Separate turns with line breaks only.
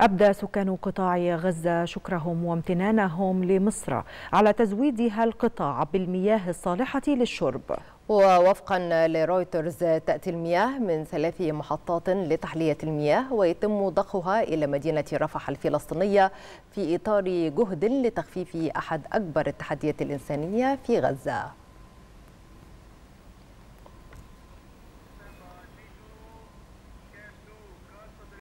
أبدى سكان قطاع غزة شكرهم وامتنانهم لمصر على تزويدها القطاع بالمياه الصالحة للشرب
ووفقا لرويترز تأتي المياه من ثلاث محطات لتحلية المياه ويتم ضخها إلى مدينة رفح الفلسطينية في إطار جهد لتخفيف أحد أكبر التحديات الإنسانية في غزة